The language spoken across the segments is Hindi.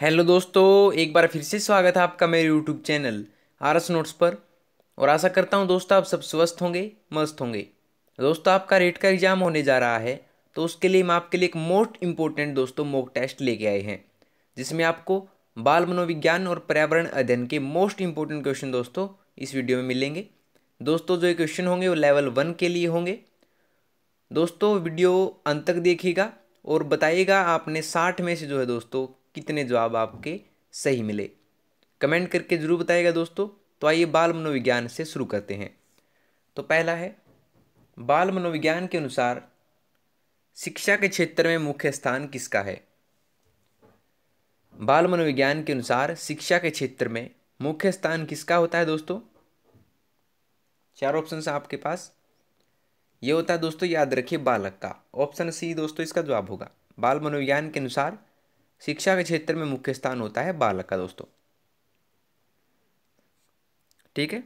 हेलो दोस्तों एक बार फिर से स्वागत है आपका मेरे YouTube channel R S notes पर और आशा करता हूँ दोस्तों आप सब स्वस्थ होंगे मस्त होंगे दोस्तों आपका रेट का एग्ज़ाम होने जा रहा है तो उसके लिए हम आपके लिए एक मोस्ट इम्पोर्टेंट दोस्तों मोक टेस्ट लेके आए हैं जिसमें आपको बाल मनोविज्ञान और पर्यावरण अध्ययन के मोस्ट इम्पोर्टेंट क्वेश्चन दोस्तों इस वीडियो में मिलेंगे दोस्तों जो ये क्वेश्चन होंगे वो लेवल वन के लिए होंगे दोस्तों वीडियो अंत तक देखिएगा और बताइएगा आपने साठ में से जो है दोस्तों कितने जवाब आपके सही मिले कमेंट करके ज़रूर बताएगा दोस्तों तो आइए बाल मनोविज्ञान से शुरू करते हैं तो पहला है बाल मनोविज्ञान के अनुसार शिक्षा के क्षेत्र में मुख्य स्थान किसका है बाल मनोविज्ञान के अनुसार शिक्षा के क्षेत्र में मुख्य स्थान किसका होता है दोस्तों चार ऑप्शन आपके पास ये होता है दोस्तों याद रखिए बालक का ऑप्शन सी दोस्तों इसका जवाब होगा बाल मनोविज्ञान के अनुसार शिक्षा के क्षेत्र में मुख्य स्थान होता है बालक का दोस्तों ठीक है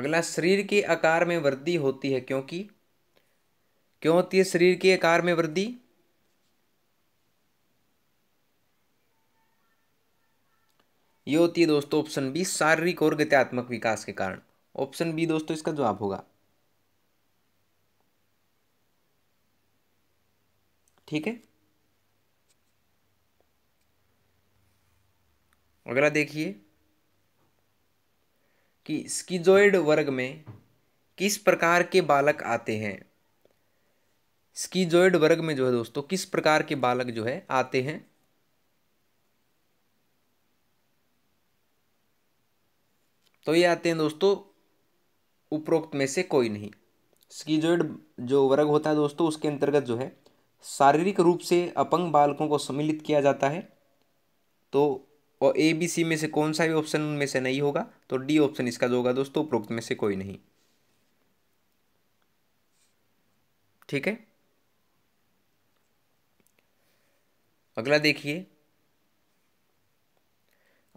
अगला शरीर के आकार में वृद्धि होती है क्योंकि क्यों होती है शरीर के आकार में वृद्धि ये होती है दोस्तों ऑप्शन बी शारीरिक और गत्यात्मक विकास के कारण ऑप्शन बी दोस्तों इसका जवाब होगा ठीक है अगला देखिए कि स्कीजोइड वर्ग में किस प्रकार के बालक आते हैं स्कीजोइड वर्ग में जो है दोस्तों किस प्रकार के बालक जो है आते हैं तो ये आते हैं दोस्तों उपरोक्त में से कोई नहीं स्कीजोइड जो वर्ग होता है दोस्तों उसके अंतर्गत जो है शारीरिक रूप से अपंग बालकों को सम्मिलित किया जाता है तो और ए बी सी में से कौन सा भी ऑप्शन उनमें से नहीं होगा तो डी ऑप्शन इसका जो होगा दोस्तों उपरोक्त में से कोई नहीं ठीक है अगला देखिए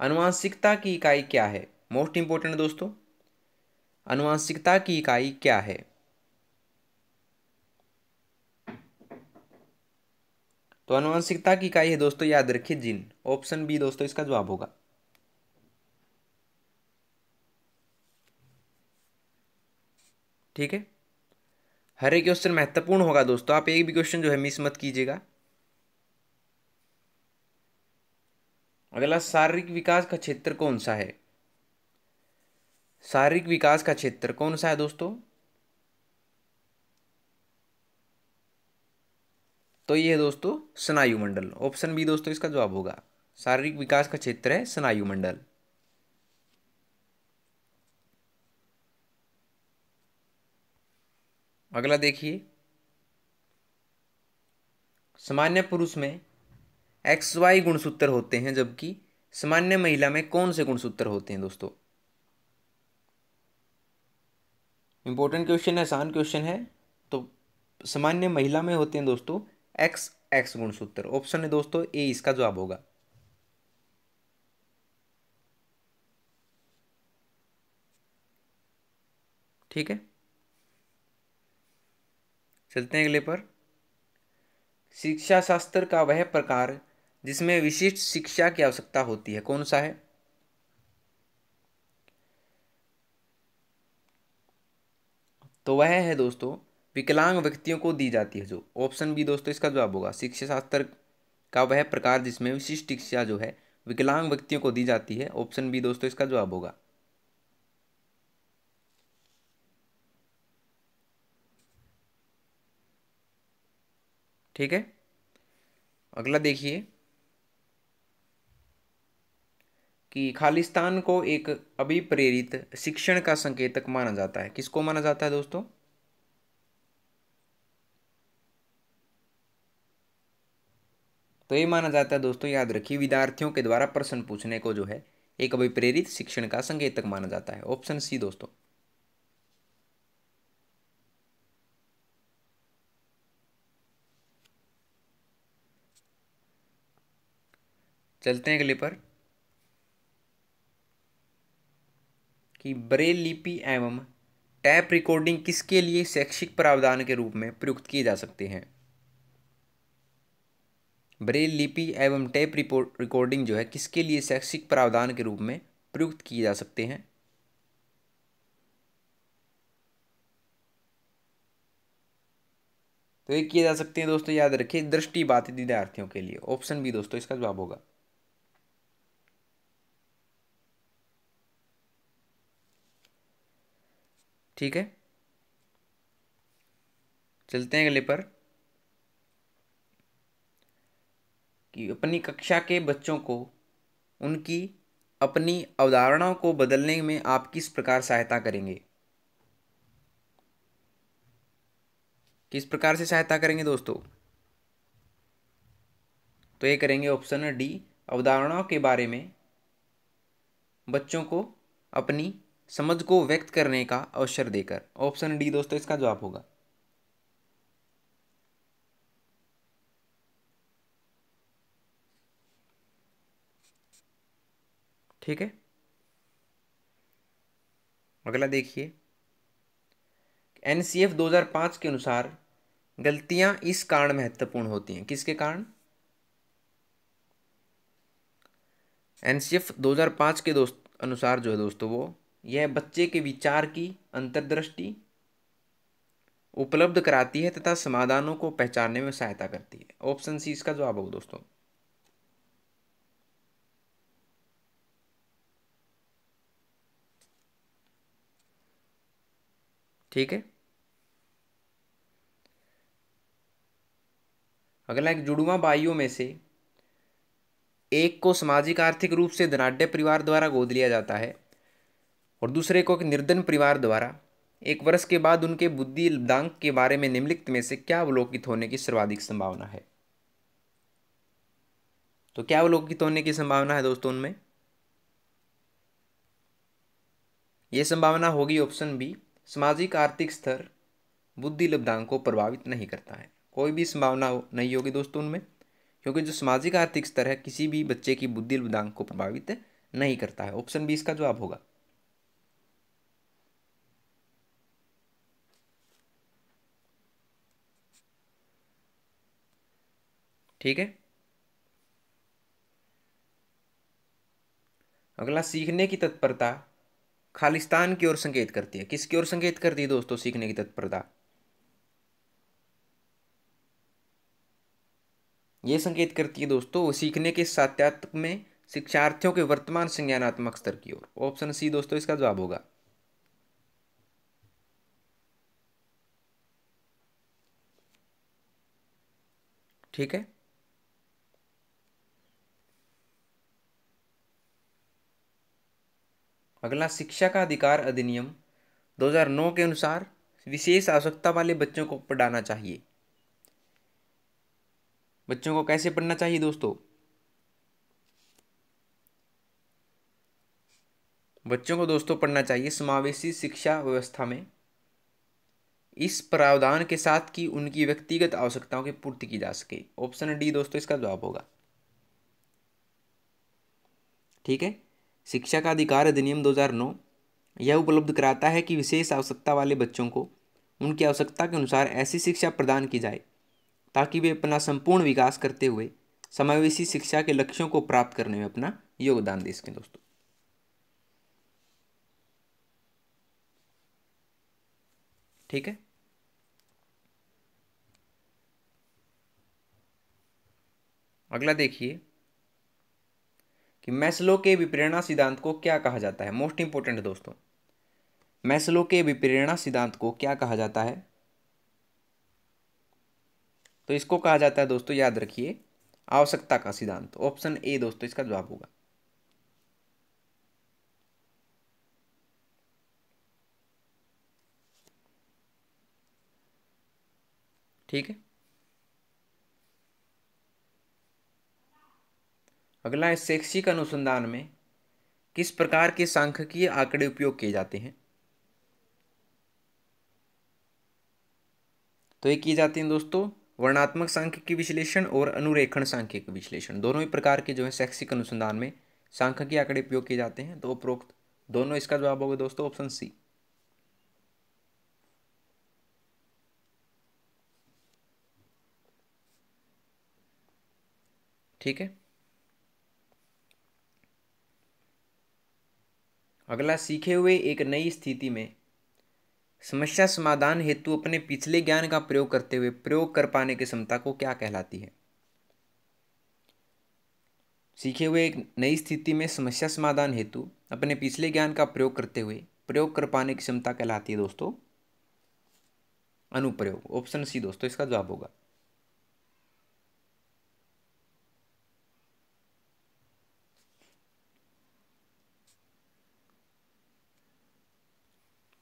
अनुवांशिकता की इकाई क्या है मोस्ट इंपॉर्टेंट दोस्तों अनुवांशिकता की इकाई क्या है तो अनुवंशिकता की इकाई है दोस्तों याद रखिए जीन ऑप्शन बी दोस्तों इसका जवाब होगा ठीक है हर एक क्वेश्चन महत्वपूर्ण होगा दोस्तों आप एक भी क्वेश्चन जो है मिस मत कीजिएगा अगला शारीरिक विकास का क्षेत्र कौन सा है शारीरिक विकास का क्षेत्र कौन सा है दोस्तों तो ये है दोस्तों स्नायुमंडल ऑप्शन बी दोस्तों इसका जवाब होगा शारीरिक विकास का क्षेत्र है स्नायुमंडल अगला देखिए सामान्य पुरुष में एक्स वाई गुणसूत्र होते हैं जबकि सामान्य महिला में कौन से गुणसूत्र होते हैं दोस्तों इंपॉर्टेंट क्वेश्चन है आसान क्वेश्चन है तो सामान्य महिला में होते हैं दोस्तों एक्स एक्स गुणसूत्र ऑप्शन है दोस्तों ए इसका जवाब होगा ठीक है चलते हैं अगले पर शिक्षा शास्त्र का वह प्रकार जिसमें विशिष्ट शिक्षा की आवश्यकता होती है कौन सा है तो वह है दोस्तों विकलांग व्यक्तियों को दी जाती है जो ऑप्शन बी दोस्तों इसका जवाब होगा शिक्षा शास्त्र का वह प्रकार जिसमें विशिष्ट शिक्षा जो है विकलांग व्यक्तियों को दी जाती है ऑप्शन बी दोस्तों इसका जवाब होगा ठीक है अगला देखिए कि खालिस्तान को एक अभिप्रेरित शिक्षण का संकेतक माना जाता है किसको माना जाता है दोस्तों तो ये माना जाता है दोस्तों याद रखिए विद्यार्थियों के द्वारा प्रश्न पूछने को जो है एक अभिप्रेरित शिक्षण का संकेतक माना जाता है ऑप्शन सी दोस्तों चलते हैं अगले पर कि ब्रेल लिपि एवं टैप रिकॉर्डिंग किसके लिए शैक्षिक प्रावधान के रूप में प्रयुक्त किए जा सकते हैं ब्रेल लिपि एवं टेप रिकॉर्डिंग जो है किसके लिए शैक्षिक प्रावधान के रूप में प्रयुक्त किए जा सकते हैं तो ये किए जा सकते हैं दोस्तों याद रखिए दृष्टि बात विद्यार्थियों के लिए ऑप्शन बी दोस्तों इसका जवाब होगा ठीक है चलते हैं अगले पर कि अपनी कक्षा के बच्चों को उनकी अपनी अवधारणाओं को बदलने में आप किस प्रकार सहायता करेंगे किस प्रकार से सहायता करेंगे दोस्तों तो ये करेंगे ऑप्शन डी अवधारणाओं के बारे में बच्चों को अपनी समझ को व्यक्त करने का अवसर देकर ऑप्शन डी दोस्तों इसका जवाब होगा ठीक है अगला देखिए एन सी एफ दो हज़ार पाँच के अनुसार गलतियां इस कारण महत्वपूर्ण होती हैं किसके कारण एन सी एफ दो हज़ार पाँच के दोस्त अनुसार जो है दोस्तों वो यह बच्चे के विचार की अंतर्दृष्टि उपलब्ध कराती है तथा समाधानों को पहचानने में सहायता करती है ऑप्शन सी इसका जवाब होगा दोस्तों ठीक है अगला एक जुड़वा बाइयों में से एक को सामाजिक आर्थिक रूप से धनाढ़ परिवार द्वारा गोद लिया जाता है और दूसरे को एक निर्धन परिवार द्वारा एक वर्ष के बाद उनके बुद्धि लब्दांक के बारे में निम्नलिखित में से क्या अवलोकित होने की सर्वाधिक संभावना है तो क्या अवलोकित होने की संभावना है दोस्तों उनमें यह संभावना होगी ऑप्शन बी सामाजिक आर्थिक स्तर बुद्धि लब्धांक को प्रभावित नहीं करता है कोई भी संभावना नहीं होगी दोस्तों उनमें क्योंकि जो सामाजिक आर्थिक स्तर है किसी भी बच्चे की बुद्धि लब्धांक को प्रभावित नहीं करता है ऑप्शन बी इसका जवाब होगा ठीक है अगला सीखने की तत्परता खालिस्तान की ओर संकेत करती है किसकी ओर संकेत करती है दोस्तों सीखने की तत्परता यह संकेत करती है दोस्तों सीखने के सात्यात्मक में शिक्षार्थियों के वर्तमान संज्ञानात्मक स्तर की ओर ऑप्शन सी दोस्तों इसका जवाब होगा ठीक है अगला शिक्षा का अधिकार अधिनियम 2009 के अनुसार विशेष आवश्यकता वाले बच्चों को पढ़ाना चाहिए बच्चों को कैसे पढ़ना चाहिए दोस्तों बच्चों को दोस्तों पढ़ना चाहिए समावेशी शिक्षा व्यवस्था में इस प्रावधान के साथ कि उनकी व्यक्तिगत आवश्यकताओं की पूर्ति की जा सके ऑप्शन डी दोस्तों इसका जवाब होगा ठीक है शिक्षा का अधिकार अधिनियम 2009 यह उपलब्ध कराता है कि विशेष आवश्यकता वाले बच्चों को उनकी आवश्यकता के अनुसार ऐसी शिक्षा प्रदान की जाए ताकि वे अपना संपूर्ण विकास करते हुए समावेशी शिक्षा के लक्ष्यों को प्राप्त करने में अपना योगदान दे सकें दोस्तों ठीक है अगला देखिए कि मैसलो के विप्रेरणा सिद्धांत को क्या कहा जाता है मोस्ट इंपोर्टेंट दोस्तों मैसलो के विप्रेरणा सिद्धांत को क्या कहा जाता है तो इसको कहा जाता है दोस्तों याद रखिए आवश्यकता का सिद्धांत ऑप्शन ए दोस्तों इसका जवाब होगा ठीक है अगला है शैक्षिक अनुसंधान में किस प्रकार के सांख्यिकीय आंकड़े उपयोग किए जाते हैं तो ये किए जाते हैं दोस्तों वर्णात्मक सांख्यिकी विश्लेषण और अनुरेखण सांख्यिक विश्लेषण दोनों ही प्रकार के जो है शैक्षिक अनुसंधान में सांख्यिकी आंकड़े उपयोग किए जाते हैं तो उपरोक्त दोनों इसका जवाब होगा दोस्तों ऑप्शन सी ठीक है अगला सीखे हुए एक नई स्थिति में समस्या समाधान हेतु अपने पिछले ज्ञान का प्रयोग करते हुए प्रयोग कर पाने की क्षमता को क्या कहलाती है सीखे हुए एक नई स्थिति में समस्या समाधान हेतु अपने पिछले ज्ञान का प्रयोग करते हुए प्रयोग कर पाने की क्षमता कहलाती है दोस्तों अनुप्रयोग ऑप्शन सी दोस्तों इसका जवाब होगा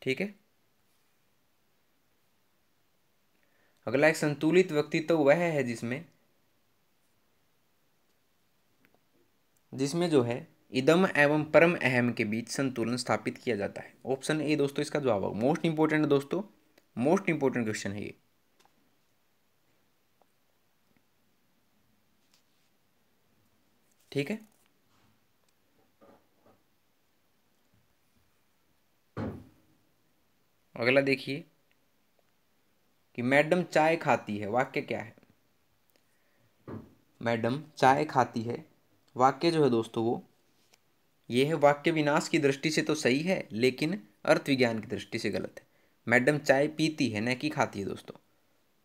ठीक है अगला एक संतुलित व्यक्तित्व तो वह है जिसमें जिसमें जो है इदम एवं परम अहम के बीच संतुलन स्थापित किया जाता है ऑप्शन ए दोस्तों इसका जवाब होगा मोस्ट है दोस्तों मोस्ट इंपॉर्टेंट क्वेश्चन है ये ठीक है अगला देखिए कि मैडम चाय खाती है वाक्य क्या है मैडम चाय खाती है वाक्य जो है दोस्तों वो ये है वाक्य विनाश की दृष्टि से तो सही है लेकिन अर्थ विज्ञान की दृष्टि से गलत है मैडम चाय पीती है न कि खाती है दोस्तों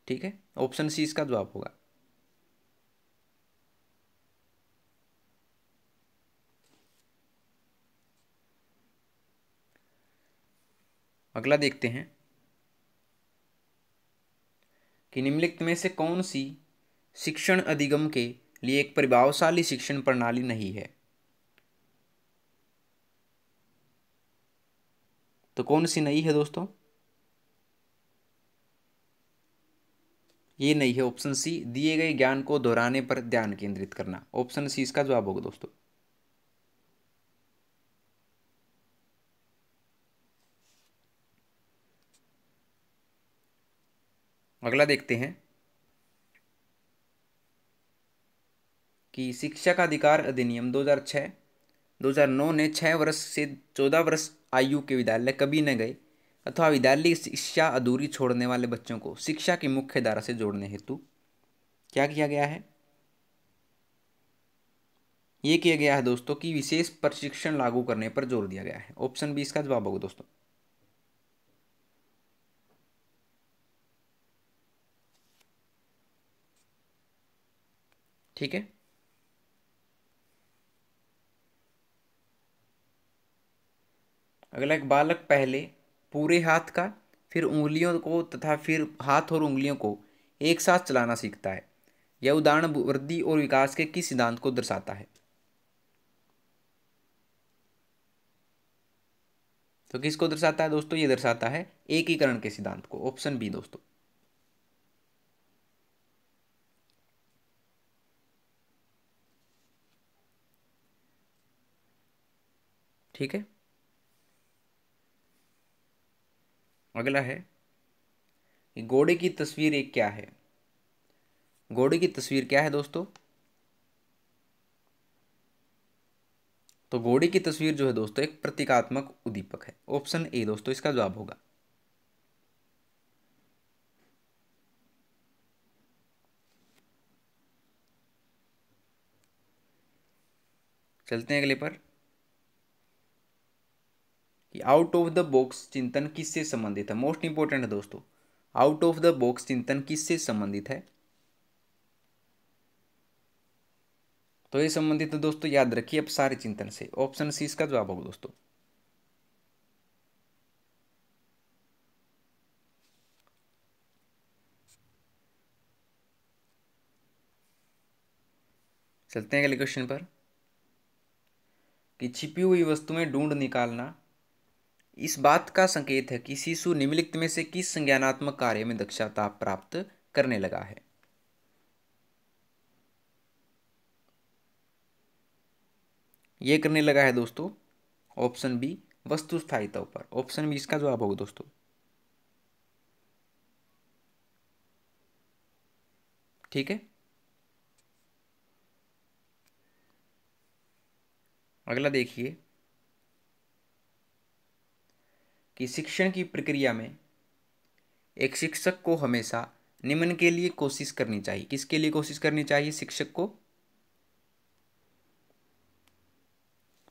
ठीक है ऑप्शन सी इसका जवाब होगा अगला देखते हैं कि निम्नलिखित में से कौन सी शिक्षण अधिगम के लिए एक प्रभावशाली शिक्षण प्रणाली नहीं है तो कौन सी नहीं है दोस्तों ये नहीं है ऑप्शन सी दिए गए ज्ञान को दोहराने पर ध्यान केंद्रित करना ऑप्शन सी इसका जवाब होगा दोस्तों अगला देखते हैं कि शिक्षा का अधिकार अधिनियम 2006 2009 ने छः वर्ष से चौदह वर्ष आयु के विद्यालय कभी न गए अथवा विद्यालय शिक्षा अधूरी छोड़ने वाले बच्चों को शिक्षा की मुख्य धारा से जोड़ने हेतु क्या किया गया है ये किया गया है दोस्तों कि विशेष प्रशिक्षण लागू करने पर जोर दिया गया है ऑप्शन बी इसका जवाब होगा दोस्तों ठीक है अगला एक बालक पहले पूरे हाथ का फिर उंगलियों को तथा फिर हाथ और उंगलियों को एक साथ चलाना सीखता है यह उदाहरण वृद्धि और विकास के किस सिद्धांत को दर्शाता है तो किसको दर्शाता है दोस्तों ये दर्शाता है एकीकरण के सिद्धांत को ऑप्शन बी दोस्तों ठीक है अगला है घोड़े की तस्वीर एक क्या है घोड़े की तस्वीर क्या है दोस्तों तो घोड़े की तस्वीर जो है दोस्तों एक प्रतीकात्मक उद्दीपक है ऑप्शन ए दोस्तों इसका जवाब होगा चलते हैं अगले पर कि आउट ऑफ द बॉक्स चिंतन किससे संबंधित है मोस्ट इंपॉर्टेंट है दोस्तों आउट ऑफ द बॉक्स चिंतन किससे संबंधित है तो ये संबंधित है दोस्तों याद रखिए अब सारे चिंतन से ऑप्शन सी इसका जवाब होगा दोस्तों चलते हैं अगले क्वेश्चन पर कि छिपी हुई वस्तु में ढूंढ निकालना इस बात का संकेत है कि शिशु निम्नलिखित में से किस संज्ञानात्मक कार्य में दक्षता प्राप्त करने लगा है ये करने लगा है दोस्तों ऑप्शन बी वस्तु स्थायित्व पर ऑप्शन बी इसका जवाब होगा दोस्तों ठीक है अगला देखिए कि शिक्षण की प्रक्रिया में एक शिक्षक को हमेशा निम्न के लिए कोशिश करनी चाहिए किसके लिए कोशिश करनी चाहिए शिक्षक को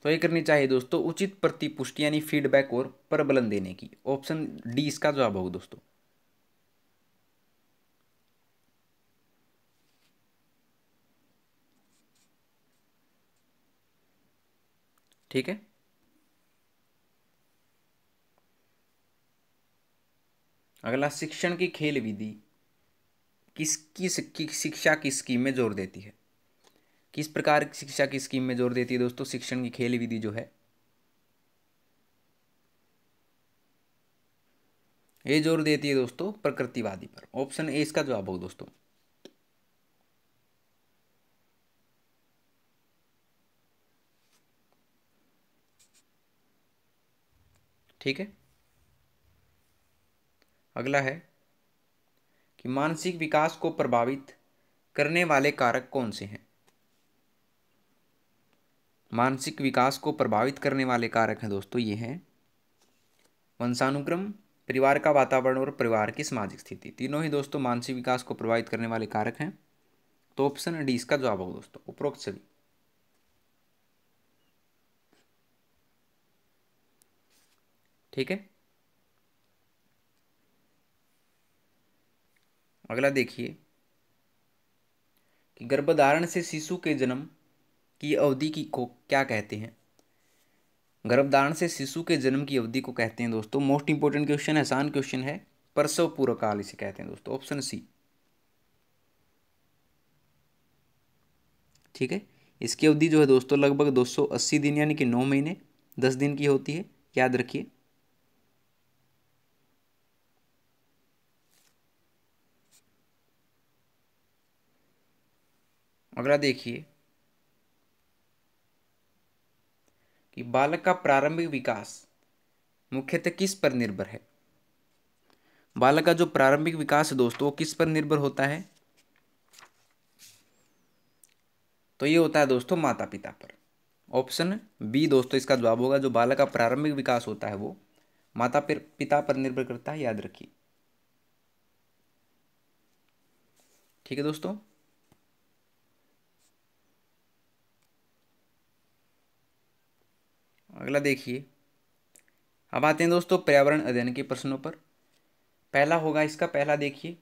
तो ये करनी चाहिए दोस्तों उचित प्रतिपुष्टि यानी फीडबैक और प्रबलन देने की ऑप्शन डी इसका जवाब होगा दोस्तों ठीक है अगला शिक्षण की खेल विधि किसकी शिक्षा की स्कीम में जोर देती है किस प्रकार की शिक्षा की स्कीम में जोर देती है दोस्तों शिक्षण की खेल विधि जो है ये जोर देती है दोस्तों प्रकृतिवादी पर ऑप्शन ए इसका जवाब होगा दोस्तों ठीक है अगला है कि मानसिक विकास को प्रभावित करने वाले कारक कौन से हैं मानसिक विकास को प्रभावित करने वाले कारक हैं दोस्तों ये हैं वंशानुक्रम परिवार का वातावरण और परिवार की सामाजिक स्थिति तीनों ही दोस्तों मानसिक विकास को प्रभावित करने वाले कारक हैं तो ऑप्शन डी इसका जवाब होगा दोस्तों उपरोक्त सभी ठीक है अगला देखिए कि गर्भधारण से शिशु के जन्म की अवधि की को क्या कहते हैं गर्भधारण से शिशु के जन्म की अवधि को कहते हैं दोस्तों मोस्ट इंपॉर्टेंट क्वेश्चन आसान क्वेश्चन है प्रसव पूर्व काल इसे कहते हैं दोस्तों ऑप्शन सी ठीक है इसकी अवधि जो है दोस्तों लगभग 280 दिन यानी कि 9 महीने 10 दिन की होती है याद रखिए अगला देखिए कि बालक का प्रारंभिक विकास मुख्यतः किस पर निर्भर है बालक का जो प्रारंभिक विकास है दोस्तों वो किस पर निर्भर होता है तो ये होता है दोस्तों माता पिता पर ऑप्शन बी दोस्तों इसका जवाब होगा जो बालक का प्रारंभिक विकास होता है वो माता पिता पर निर्भर करता है याद रखिए ठीक है दोस्तों अगला देखिए अब आते हैं दोस्तों पर्यावरण अध्ययन के प्रश्नों पर पहला होगा इसका पहला देखिए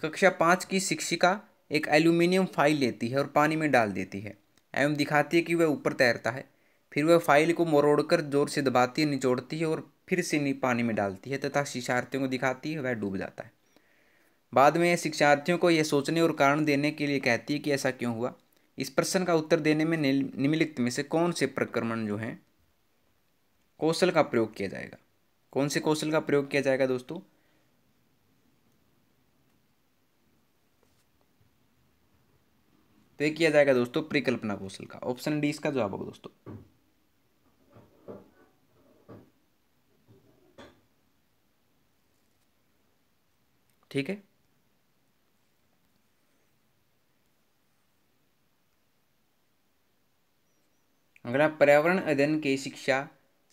कक्षा पाँच की शिक्षिका एक एल्यूमिनियम फाइल लेती है और पानी में डाल देती है एवं दिखाती है कि वह ऊपर तैरता है फिर वह फाइल को मरोड़कर जोर से दबाती है निचोड़ती है और फिर से पानी में डालती है तथा शिक्षार्थियों को दिखाती है वह डूब जाता है बाद में शिक्षार्थियों को यह सोचने और कारण देने के लिए कहती है कि ऐसा क्यों हुआ इस प्रश्न का उत्तर देने में निम्नलिखित में से कौन से प्रक्रमण जो हैं कौशल का प्रयोग किया जाएगा कौन से कौशल का प्रयोग किया जाएगा दोस्तों तो किया जाएगा दोस्तों परिकल्पना कौशल का ऑप्शन डी इसका जवाब होगा दोस्तों ठीक है अगला पर्यावरण अध्ययन की शिक्षा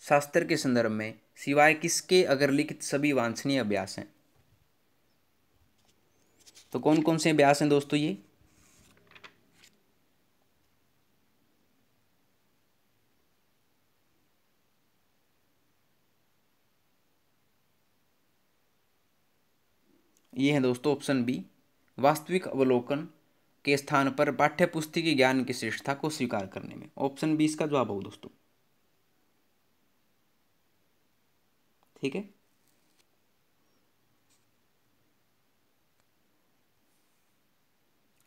शास्त्र के संदर्भ में सिवाय किसके अगर लिखित सभी वांछनीय अभ्यास हैं तो कौन कौन से अभ्यास हैं दोस्तों ये ये है दोस्तों ऑप्शन बी वास्तविक अवलोकन के स्थान पर के ज्ञान की श्रेष्ठता को स्वीकार करने में ऑप्शन बी इसका जवाब हो दोस्तों ठीक है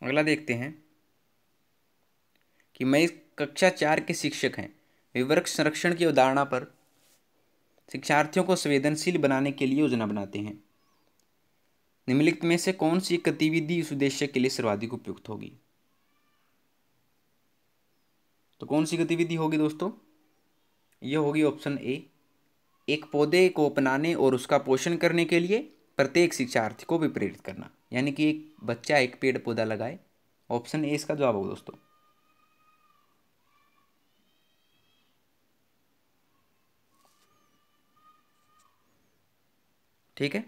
अगला देखते हैं कि मैं कक्षा चार के शिक्षक हैं विवरक संरक्षण की अवधारणा पर शिक्षार्थियों को संवेदनशील बनाने के लिए योजना बनाते हैं निम्नलिखित में से कौन सी गतिविधि इस उद्देश्य के लिए सर्वाधिक उपयुक्त होगी तो कौन सी गतिविधि होगी दोस्तों यह होगी ऑप्शन ए एक पौधे को अपनाने और उसका पोषण करने के लिए प्रत्येक शिक्षार्थी को भी प्रेरित करना यानी कि एक बच्चा एक पेड़ पौधा लगाए ऑप्शन ए इसका जवाब होगा दोस्तों ठीक है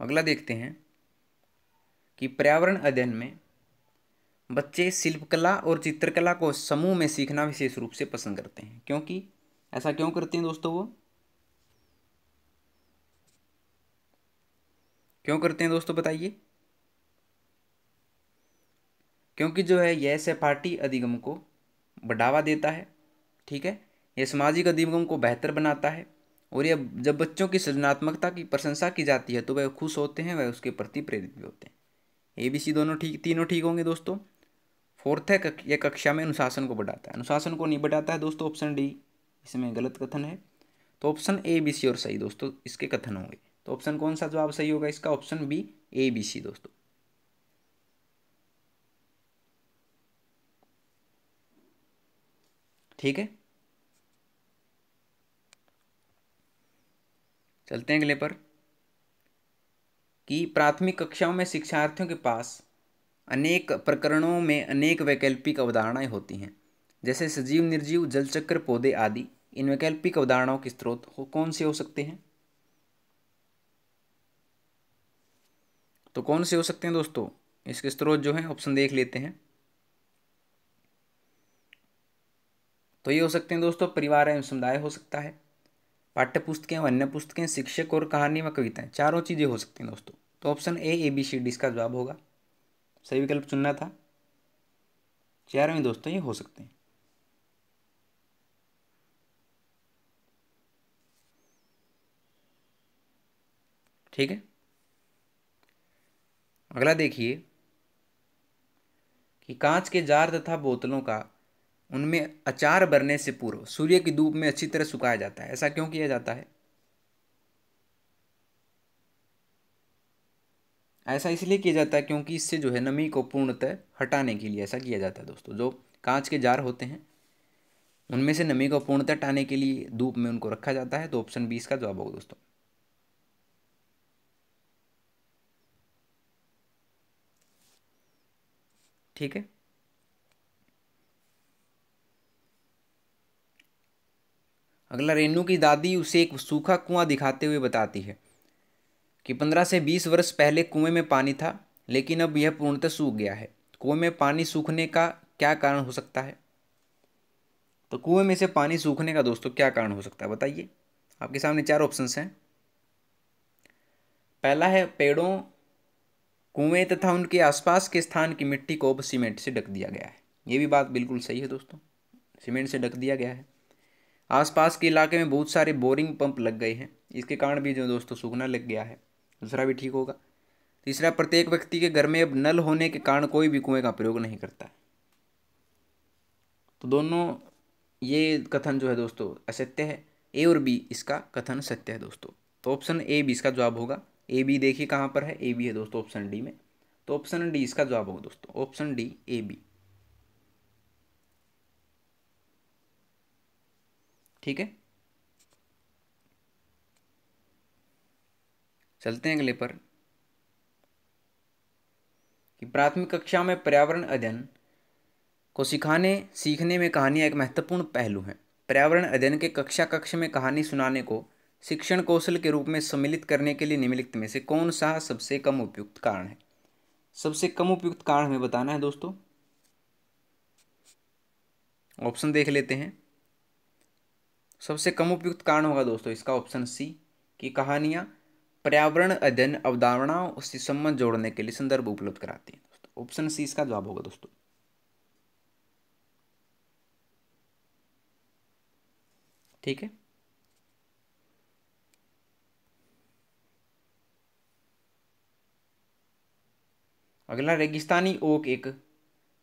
अगला देखते हैं कि पर्यावरण अध्ययन में बच्चे शिल्पकला और चित्रकला को समूह में सीखना विशेष रूप से पसंद करते हैं क्योंकि ऐसा क्यों करती हैं दोस्तों वो क्यों करते हैं दोस्तों बताइए क्योंकि जो है यह सहपाठी अधिगम को बढ़ावा देता है ठीक है यह सामाजिक अधिगम को बेहतर बनाता है और यह जब बच्चों की सृजनात्मकता की प्रशंसा की जाती है तो वह खुश होते हैं वह उसके प्रति प्रेरित भी होते हैं ए बी सी दोनों ठीक तीनों ठीक होंगे दोस्तों फोर्थ है यह कक्षा में अनुशासन को बढ़ाता है अनुशासन को नहीं बढ़ाता है दोस्तों ऑप्शन डी इसमें गलत कथन है तो ऑप्शन ए बी सी और सही दोस्तों इसके कथन होंगे तो ऑप्शन कौन सा जवाब सही होगा इसका option B A B C दोस्तों ठीक है चलते हैं अगले पर कि प्राथमिक कक्षाओं में शिक्षार्थियों के पास अनेक प्रकरणों में अनेक वैकल्पिक अवधारणाएं होती हैं जैसे सजीव निर्जीव जलचक्र पौधे आदि इन वैकल्पिक अवधारणाओं के स्रोत कौन से हो सकते हैं तो कौन से हो सकते हैं दोस्तों इसके स्रोत जो हैं ऑप्शन देख लेते हैं तो ये हो सकते हैं दोस्तों परिवार एवं समुदाय हो सकता है पाठ्य पुस्तकें अन्य पुस्तकें शिक्षक और कहानी व कविताएं चारों चीज़ें हो सकती हैं दोस्तों तो option A A B C D इसका जवाब होगा सही विकल्प चुनना था चारों ही दोस्तों ये हो सकते हैं ठीक है अगला देखिए कि कांच के जार तथा बोतलों का उनमें अचार भरने से पूर्व सूर्य की धूप में अच्छी तरह सुखाया जाता है ऐसा क्यों किया जाता है ऐसा इसलिए किया जाता है क्योंकि इससे जो है नमी को पूर्णतः हटाने के लिए ऐसा किया जाता है दोस्तों जो कांच के जार होते हैं उनमें से नमी को पूर्णतः हटाने के लिए धूप में उनको रखा जाता है तो ऑप्शन बी इसका जवाब होगा दोस्तों ठीक है अगला रेनू की दादी उसे एक सूखा कुआं दिखाते हुए बताती है कि पंद्रह से बीस वर्ष पहले कुएं में पानी था लेकिन अब यह पूर्णतः सूख गया है कुएं में पानी सूखने का क्या कारण हो सकता है तो कुएं में से पानी सूखने का दोस्तों क्या कारण हो सकता है बताइए आपके सामने चार ऑप्शंस हैं पहला है पेड़ों कुएं तथा उनके आसपास के स्थान की मिट्टी को अब सीमेंट से ढक दिया गया है ये भी बात बिल्कुल सही है दोस्तों सीमेंट से ढक दिया गया है आसपास के इलाके में बहुत सारे बोरिंग पंप लग गए हैं इसके कारण भी जो दोस्तों सूखना लग गया है दूसरा भी ठीक होगा तीसरा प्रत्येक व्यक्ति के घर में अब नल होने के कारण कोई भी कुएं का प्रयोग नहीं करता तो दोनों ये कथन जो है दोस्तों असत्य है ए और बी इसका कथन सत्य है दोस्तों तो ऑप्शन ए भी इसका जवाब होगा ए बी देखिए कहाँ पर है ए बी है दोस्तों ऑप्शन डी में तो ऑप्शन डी इसका जवाब होगा दोस्तों ऑप्शन डी ए बी ठीक है चलते हैं अगले पर कि प्राथमिक कक्षा में पर्यावरण अध्ययन को सिखाने सीखने में कहानियाँ एक महत्वपूर्ण पहलू है पर्यावरण अध्ययन के कक्षा कक्ष में कहानी सुनाने को शिक्षण कौशल के रूप में सम्मिलित करने के लिए निम्नलिखित में से कौन सा सबसे कम उपयुक्त कारण है सबसे कम उपयुक्त कारण हमें बताना है दोस्तों ऑप्शन देख लेते हैं सबसे कम उपयुक्त कारण होगा दोस्तों इसका ऑप्शन सी की कहानियां पर्यावरण अध्ययन अवधारणाओं से संबंध जोड़ने के लिए संदर्भ उपलब्ध कराती है ऑप्शन सी इसका जवाब होगा दोस्तों ठीक है अगला रेगिस्तानी ओक एक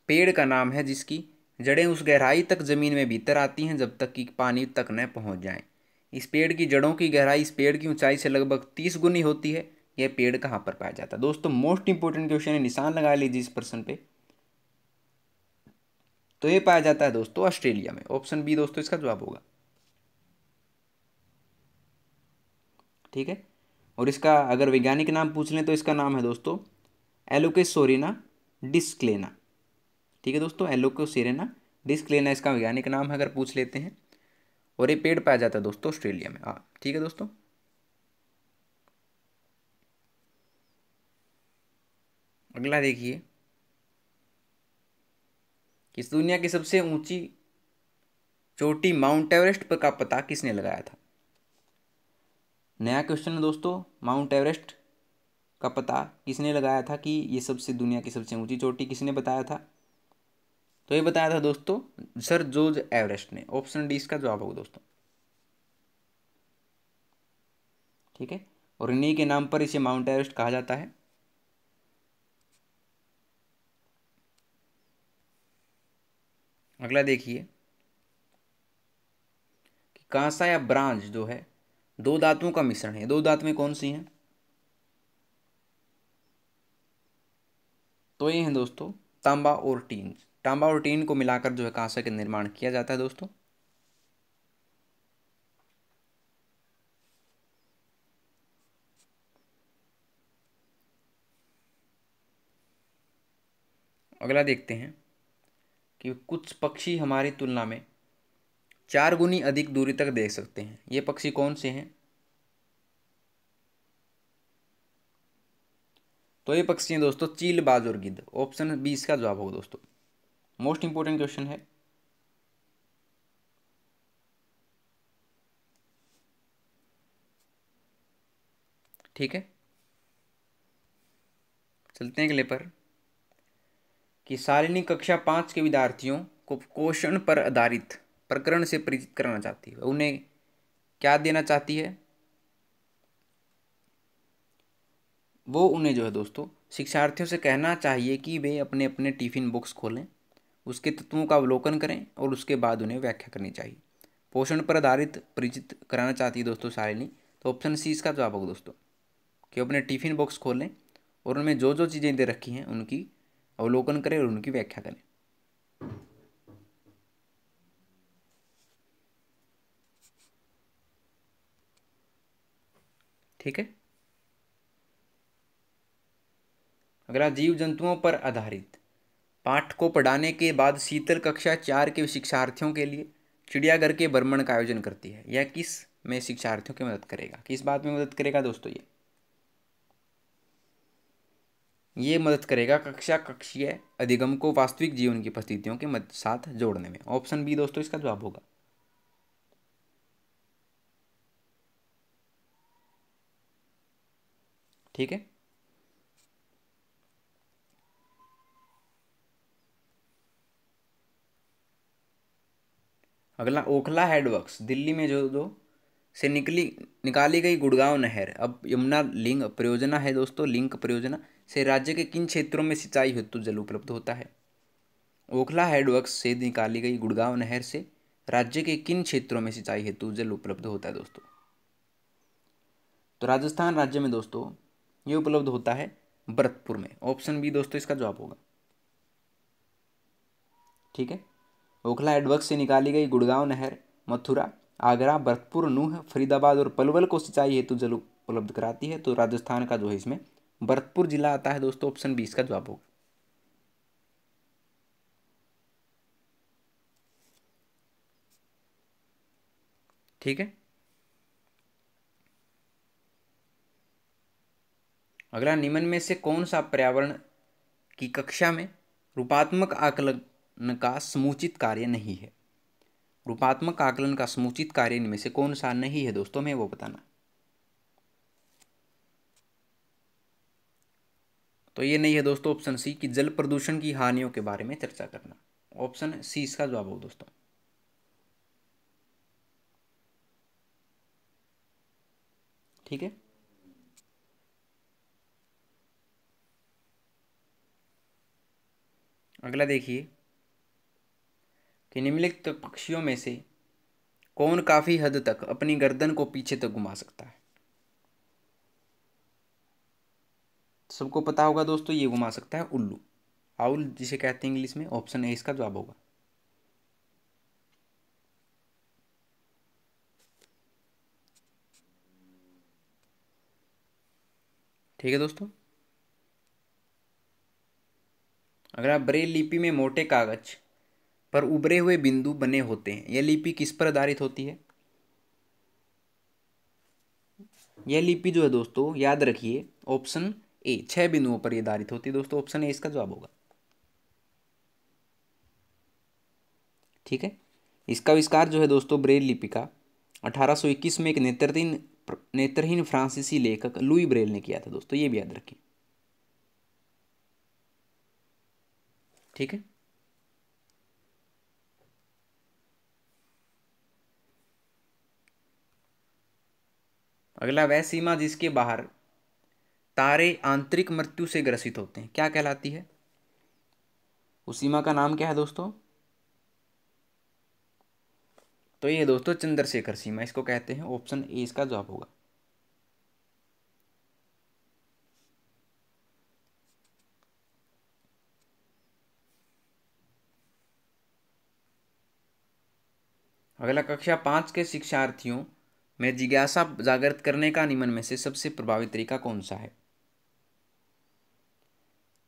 पेड़ का नाम है जिसकी जड़ें उस गहराई तक ज़मीन में भीतर आती हैं जब तक कि पानी तक न पहुंच जाएं। इस पेड़ की जड़ों की गहराई इस पेड़ की ऊंचाई से लगभग तीस गुनी होती है यह पेड़ कहाँ पर पाया जाता है दोस्तों मोस्ट इंपॉर्टेंट क्वेश्चन है निशान लगा लीजिए इस प्रश्न पे तो ये पाया जाता है दोस्तों ऑस्ट्रेलिया में ऑप्शन बी दोस्तों इसका जवाब होगा ठीक है और इसका अगर वैज्ञानिक नाम पूछ लें तो इसका नाम है दोस्तों एलोकेसोरेना डिस्क्लेना ठीक है दोस्तों एलोकेसोरेना डिस्क्लेना इसका वैज्ञानिक नाम है अगर पूछ लेते हैं और ये पेड़ पाया जाता है दोस्तों ऑस्ट्रेलिया में हाँ ठीक है दोस्तों अगला देखिए इस दुनिया की सबसे ऊंची चोटी माउंट एवरेस्ट पर का पता किसने लगाया था नया क्वेश्चन है दोस्तों माउंट एवरेस्ट का पता किसने लगाया था कि ये सबसे दुनिया की सबसे ऊंची चोटी किसने बताया था तो ये बताया था दोस्तों सर जोज एवरेस्ट ने ऑप्शन डी इसका जवाब होगा दोस्तों ठीक है और इन्हीं के नाम पर इसे माउंट एवरेस्ट कहा जाता है अगला देखिए कांसा या ब्रांच जो है दो धातुओं का मिश्रण है दो में कौन सी हैं तो ये हैं दोस्तों तांबा और टीन तांबा और टीन को मिलाकर जो है कांसे का निर्माण किया जाता है दोस्तों अगला देखते हैं कि कुछ पक्षी हमारी तुलना में चार गुनी अधिक दूरी तक देख सकते हैं ये पक्षी कौन से हैं तो ये पक्षी हैं दोस्तों चील बाज और गिद्ध ऑप्शन बी इसका जवाब होगा दोस्तों मोस्ट इंपॉर्टेंट क्वेश्चन है ठीक है चलते हैं अगले पर कि सालिनी कक्षा पांच के विद्यार्थियों को क्वेश्चन पर आधारित प्रकरण से परिचित कराना चाहती है उन्हें क्या देना चाहती है वो उन्हें जो है दोस्तों शिक्षार्थियों से कहना चाहिए कि वे अपने अपने टिफ़िन बुक्स खोलें उसके तत्वों का अवलोकन करें और उसके बाद उन्हें व्याख्या करनी चाहिए पोषण पर आधारित परिचित कराना चाहती है दोस्तों सारिणी तो ऑप्शन सी इसका जवाब होगा दोस्तों कि अपने टिफ़िन बॉक्स खोलें और उनमें जो जो चीज़ें दे रखी हैं उनकी अवलोकन करें और उनकी व्याख्या करें ठीक है अगला जीव जंतुओं पर आधारित पाठ को पढ़ाने के बाद शीतल कक्षा चार के शिक्षार्थियों के लिए चिड़ियाघर के भ्रमण का आयोजन करती है यह किस में शिक्षार्थियों की मदद करेगा किस बात में मदद करेगा दोस्तों ये ये मदद करेगा कक्षा कक्षीय अधिगम को वास्तविक जीवन की परिस्थितियों के साथ जोड़ने में ऑप्शन बी दोस्तों इसका जवाब होगा ठीक है अगला ओखला हेडवर्क्स दिल्ली में जो दो से निकली निकाली गई गुड़गांव नहर अब यमुना लिंक परियोजना है दोस्तों लिंक परियोजना से राज्य के किन क्षेत्रों में सिंचाई हेतु जल उपलब्ध होता है ओखला हेडवर्क्स से निकाली गई गुड़गांव नहर से राज्य के किन क्षेत्रों में सिंचाई हेतु जल उपलब्ध होता है दोस्तों तो राजस्थान राज्य में दोस्तों ये उपलब्ध होता है भरतपुर में ऑप्शन बी दोस्तों इसका जवाब होगा ठीक है ओखला एडवर्क से निकाली गई गुड़गांव नहर मथुरा आगरा भरतपुर नूह फरीदाबाद और पलवल को सिंचाई हेतु जल उपलब्ध कराती है तो राजस्थान का जो है इसमें भरतपुर जिला आता है दोस्तों ऑप्शन बीस का जवाब होगा ठीक है अगला निम्न में से कौन सा पर्यावरण की कक्षा में रूपात्मक आकलन का समुचित कार्य नहीं है रूपात्मक आकलन का समुचित कार्य इनमें से कौन सा नहीं है दोस्तों मैं वो बताना तो ये नहीं है दोस्तों ऑप्शन सी कि जल प्रदूषण की हानियों के बारे में चर्चा करना ऑप्शन सी इसका जवाब हो दोस्तों ठीक है अगला देखिए कि निम्नलिखित पक्षियों में से कौन काफ़ी हद तक अपनी गर्दन को पीछे तक घुमा सकता है सबको पता होगा दोस्तों ये घुमा सकता है उल्लू आउल जिसे कहते हैं इंग्लिश में ऑप्शन ए इसका जवाब होगा ठीक है दोस्तों अगर आप ब्रेल लिपि में मोटे कागज पर उभरे हुए बिंदु बने होते हैं यह लिपि किस पर आधारित होती है यह लिपि जो है दोस्तों याद रखिए ऑप्शन ए छह बिंदुओं पर आधारित होती है दोस्तों ऑप्शन ए इसका जवाब होगा ठीक है इसका आविष्कार जो है दोस्तों ब्रेल लिपि का 1821 में एक नेत्रहीन नेत्रहीन फ्रांसीसी लेखक लुई ब्रेल ने किया था दोस्तों ये भी याद रखिए ठीक है अगला वह सीमा जिसके बाहर तारे आंतरिक मृत्यु से ग्रसित होते हैं क्या कहलाती है उस सीमा का नाम क्या है दोस्तों तो ये दोस्तों चंद्रशेखर सीमा इसको कहते हैं ऑप्शन ए इसका जवाब होगा अगला कक्षा पांच के शिक्षार्थियों में जिज्ञासा जागृत करने का निमन में से सबसे प्रभावी तरीका कौन सा है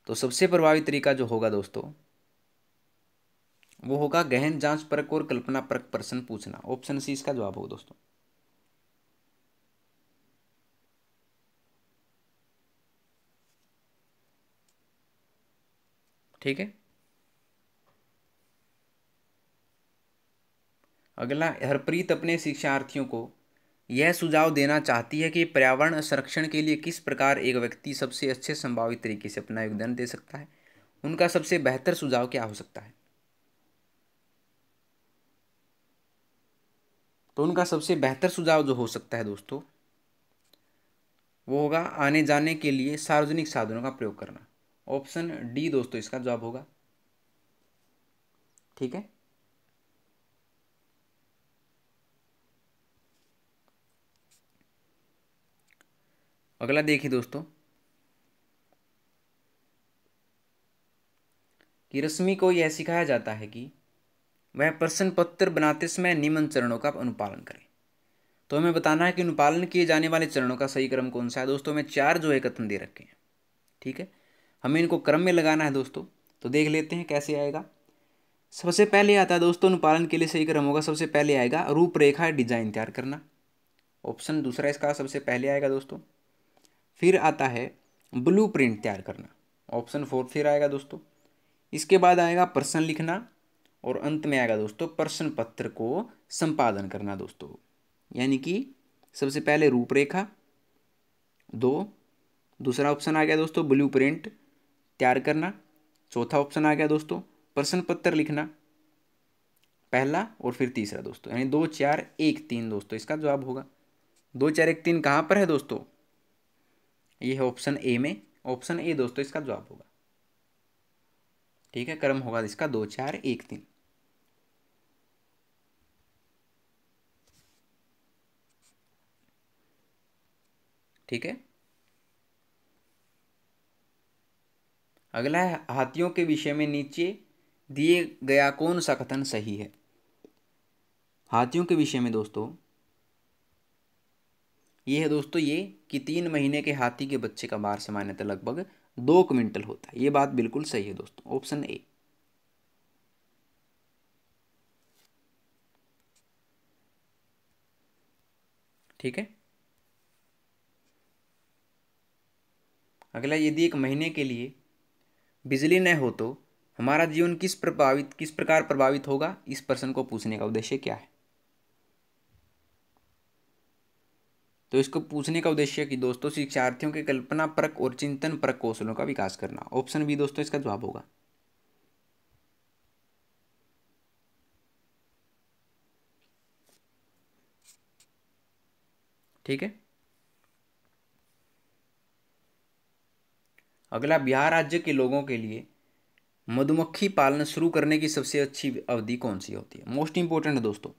तो सबसे प्रभावी तरीका जो होगा दोस्तों वो होगा गहन जांच परक और कल्पना परक प्रश्न पूछना ऑप्शन सी इसका जवाब होगा दोस्तों ठीक है अगला हरप्रीत अपने शिक्षार्थियों को यह सुझाव देना चाहती है कि पर्यावरण संरक्षण के लिए किस प्रकार एक व्यक्ति सबसे अच्छे संभावित तरीके से अपना योगदान दे सकता है उनका सबसे बेहतर सुझाव क्या हो सकता है तो उनका सबसे बेहतर सुझाव जो हो सकता है दोस्तों वो होगा आने जाने के लिए सार्वजनिक साधनों का प्रयोग करना ऑप्शन डी दोस्तों इसका जवाब होगा ठीक है अगला देखिए दोस्तों कि रश्मि को यह सिखाया जाता है कि वह प्रश्न पत्र बनाते समय निम्न चरणों का अनुपालन करें तो हमें बताना है कि अनुपालन किए जाने वाले चरणों का सही क्रम कौन सा है दोस्तों हमें चार जो है कथन दे रखे हैं ठीक है हमें इनको क्रम में लगाना है दोस्तों तो देख लेते हैं कैसे आएगा सबसे पहले आता है दोस्तों अनुपालन के लिए सही क्रम होगा सबसे पहले आएगा रूपरेखा डिजाइन तैयार करना ऑप्शन दूसरा इसका सबसे पहले आएगा दोस्तों फिर आता है ब्लू प्रिंट तैयार करना ऑप्शन फोर फिर आएगा दोस्तों इसके बाद आएगा प्रश्न लिखना और अंत में आएगा दोस्तों प्रश्न पत्र को संपादन करना दोस्तों यानी कि सबसे पहले रूपरेखा दो दूसरा ऑप्शन आ गया दोस्तों ब्लू प्रिंट तैयार करना चौथा ऑप्शन आ गया दोस्तों प्रश्न पत्र लिखना पहला और फिर तीसरा दोस्तों यानी दो चार एक तीन दोस्तों इसका जवाब होगा दो चार एक तीन कहाँ पर है दोस्तों ये है ऑप्शन ए में ऑप्शन ए दोस्तों इसका जवाब होगा ठीक है क्रम होगा इसका दो चार एक तीन ठीक है अगला है हाथियों के विषय में नीचे दिए गया कौन सा कथन सही है हाथियों के विषय में दोस्तों ये है दोस्तों ये कि तीन महीने के हाथी के बच्चे का बार सामान्यतः लगभग दो क्विंटल होता है ये बात बिल्कुल सही है दोस्तों ऑप्शन ए ठीक है अगला यदि एक महीने के लिए बिजली न हो तो हमारा जीवन किस प्रभावित किस प्रकार प्रभावित होगा इस प्रश्न को पूछने का उद्देश्य क्या है तो इसको पूछने का उद्देश्य कि दोस्तों शिक्षार्थियों के कल्पना परक और चिंतन परक कौशलों का विकास करना ऑप्शन बी दोस्तों इसका जवाब होगा ठीक है अगला बिहार राज्य के लोगों के लिए मधुमक्खी पालन शुरू करने की सबसे अच्छी अवधि कौन सी होती है मोस्ट इंपॉर्टेंट है दोस्तों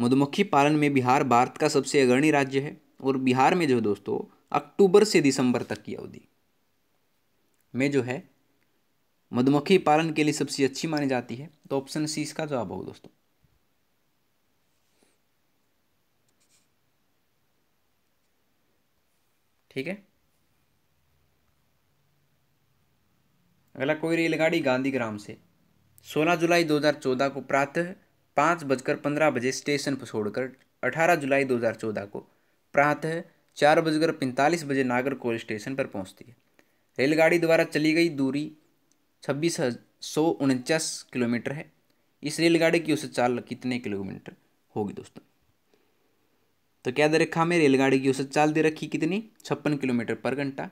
मधुमक्खी पालन में बिहार भारत का सबसे अग्रणी राज्य है और बिहार में जो है दोस्तों अक्टूबर से दिसंबर तक की अवधि में जो है मधुमक्खी पालन के लिए सबसे अच्छी मानी जाती है तो ऑप्शन सी इसका जवाब होगा दोस्तों ठीक है अगला कोई रेलगाड़ी गांधीग्राम से 16 जुलाई 2014 को प्रातः पाँच बजकर पंद्रह बजे स्टेशन पर छोड़कर अठारह जुलाई दो हज़ार चौदह को प्रातः चार बजकर पैंतालीस बजे नागरकोल स्टेशन पर पहुँचती है रेलगाड़ी द्वारा चली गई दूरी छब्बीस सौ उनचास किलोमीटर है इस रेलगाड़ी की उसे चाल कितने किलोमीटर होगी दोस्तों तो क्या दे रखा हमें रेलगाड़ी की उसे चाल दे रखी कितनी छप्पन किलोमीटर पर घंटा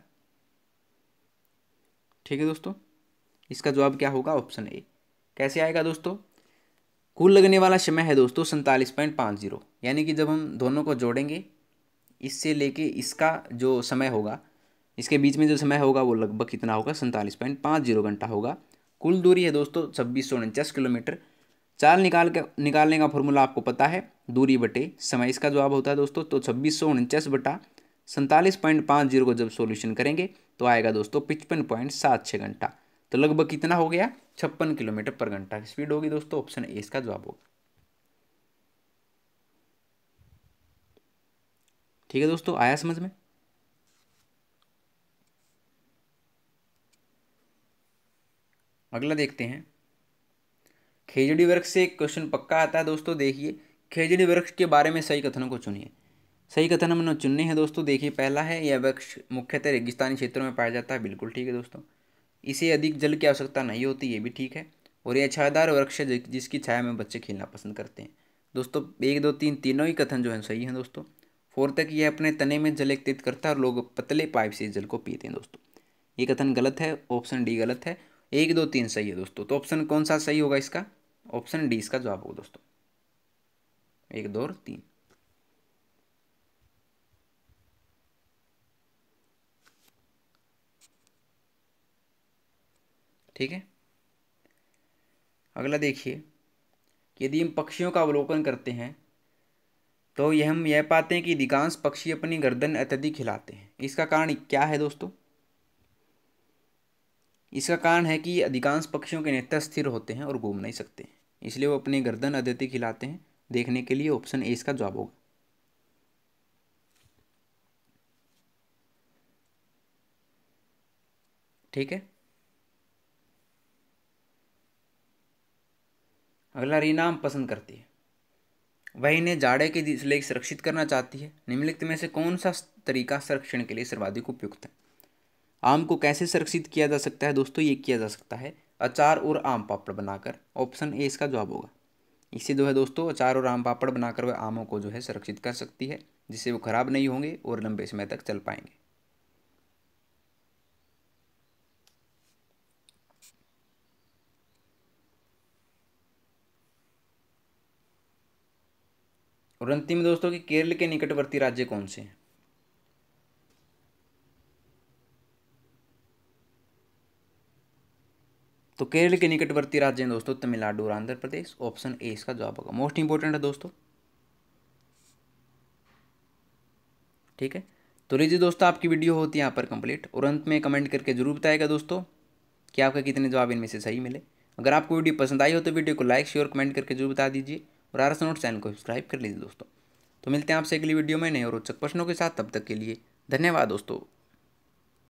ठीक है दोस्तों इसका जवाब क्या होगा ऑप्शन ए कैसे आएगा दोस्तों कुल लगने वाला समय है दोस्तों सैंतालीस पॉइंट पाँच जीरो यानी कि जब हम दोनों को जोड़ेंगे इससे लेके इसका जो समय होगा इसके बीच में जो समय होगा वो लगभग कितना होगा सैंतालीस पॉइंट पाँच जीरो घंटा होगा कुल दूरी है दोस्तों छब्बीस सौ उनचास किलोमीटर चाल निकाल के निकालने का फॉर्मूला आपको पता है दूरी बटे समय इसका जवाब होता है दोस्तों तो छब्बीस सौ उनचास बटा सैंतालीस पॉइंट पाँच जीरो को जब सोल्यूशन करेंगे तो आएगा दोस्तों पचपन पॉइंट सात छः घंटा तो लगभग कितना हो गया छप्पन किलोमीटर पर घंटा की स्पीड होगी दोस्तों ऑप्शन ए इसका जवाब होगा ठीक है दोस्तों आया समझ में अगला देखते हैं खेजड़ी वृक्ष से एक क्वेश्चन पक्का आता है दोस्तों देखिए खेजड़ी वृक्ष के बारे में सही कथनों को चुनिए सही कथन हमने चुनने हैं दोस्तों देखिए पहला है यह वृक्ष मुख्यतः रेगिस्तानी क्षेत्रों में पाया जाता है बिल्कुल ठीक है दोस्तों इसे अधिक जल की आवश्यकता नहीं होती ये भी ठीक है और यह छायादार वृक्ष है जिसकी छाया में बच्चे खेलना पसंद करते हैं दोस्तों एक दो तीन तीनों ही कथन जो है सही हैं दोस्तों फोर तक ये अपने तने में जल एकत्रित करता है और लोग पतले पाइप से जल को पीते हैं दोस्तों ये कथन गलत है ऑप्शन डी गलत है एक दो तीन सही है दोस्तों तो ऑप्शन कौन सा सही होगा इसका ऑप्शन डी इसका जवाब होगा दोस्तों एक दो और तीन ठीक है अगला देखिए यदि हम पक्षियों का अवलोकन करते हैं तो यह हम यह पाते हैं कि अधिकांश पक्षी अपनी गर्दन अत्यधिक खिलाते हैं इसका कारण क्या है दोस्तों इसका कारण है कि अधिकांश पक्षियों के नेत्र स्थिर होते हैं और घूम नहीं सकते इसलिए वो अपनी गर्दन अत्यधिक खिलाते हैं देखने के लिए ऑप्शन ए इसका जवाब होगा ठीक है अगला रीना आम पसंद करती है वह इन्हें जाड़े के लिए सुरक्षित करना चाहती है निम्नलिखित में से कौन सा तरीका संरक्षण के लिए सर्वाधिक उपयुक्त है आम को कैसे संरक्षित किया जा सकता है दोस्तों ये किया जा सकता है अचार और आम पापड़ बनाकर ऑप्शन ए इसका जवाब होगा इसी जो है दोस्तों अचार और आम पापड़ बनाकर वह आमों को जो है सुरक्षित कर सकती है जिससे वो खराब नहीं होंगे और लंबे समय तक चल पाएंगे और अंतिम दोस्तों कि केरल के निकटवर्ती राज्य कौन से हैं तो केरल के निकटवर्ती राज्य हैं दोस्तों तमिलनाडु और आंध्र प्रदेश ऑप्शन ए इसका जवाब होगा मोस्ट इंपॉर्टेंट है दोस्तों ठीक है तो लीजिए दोस्तों आपकी वीडियो होती है यहाँ पर कंप्लीट और अंत में कमेंट करके जरूर बताएगा दोस्तों कि आपका कितने जवाब इनमें से सही मिले अगर आपको वीडियो पसंद आई हो तो वीडियो को लाइक शेयर कमेंट करके जरूर बता दीजिए और आर नोट चैनल को सब्सक्राइब कर लीजिए दोस्तों तो मिलते हैं आपसे अगली वीडियो में नए और रोचक प्रश्नों के साथ तब तक के लिए धन्यवाद दोस्तों